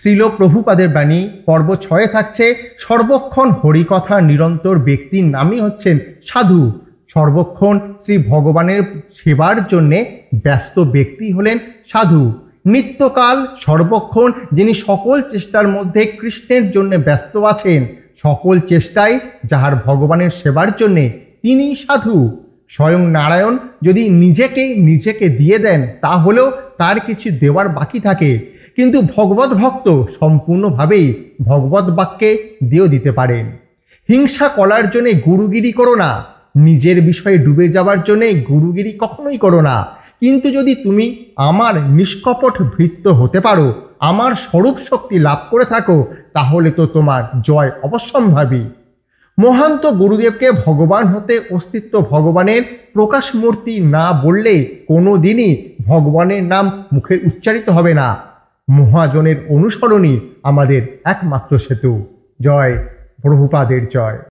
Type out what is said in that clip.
শ্রীল প্রভুপাদের বাণী পর্ব ছয়ে থাকছে সর্বক্ষণ হরিকথা নিরন্তর ব্যক্তির নামই হচ্ছেন সাধু সর্বক্ষণ শ্রী ভগবানের সেবার জন্যে ব্যস্ত ব্যক্তি হলেন সাধু নিত্যকাল সর্বক্ষণ যিনি সকল চেষ্টার মধ্যে কৃষ্ণের জন্য ব্যস্ত আছেন সকল চেষ্টায় যাহার ভগবানের সেবার জন্যে তিনি সাধু স্বয়ং নারায়ণ যদি নিজেকে নিজেকে দিয়ে দেন তাহলেও তার কিছু দেওয়ার বাকি থাকে কিন্তু ভগবত ভক্ত সম্পূর্ণভাবেই ভগবত বাক্যে দিয়েও দিতে পারেন হিংসা করার জন্যে গুরুগিরি করো না নিজের বিষয়ে ডুবে যাওয়ার জন্যে গুরুগিরি কখনোই করো না কিন্তু যদি তুমি আমার নিষ্কপট ভৃত্য হতে পারো আমার স্বরূপ শক্তি লাভ করে থাকো তাহলে তো তোমার জয় অবশ্যম্ভাবী মহান্ত গুরুদেবকে ভগবান হতে অস্তিত্ব ভগবানের প্রকাশ মূর্তি না বললে কোনো দিনই ভগবানের নাম মুখে উচ্চারিত হবে না মহাজনের অনুসরণই আমাদের একমাত্র সেতু জয় প্রভুপাদের জয়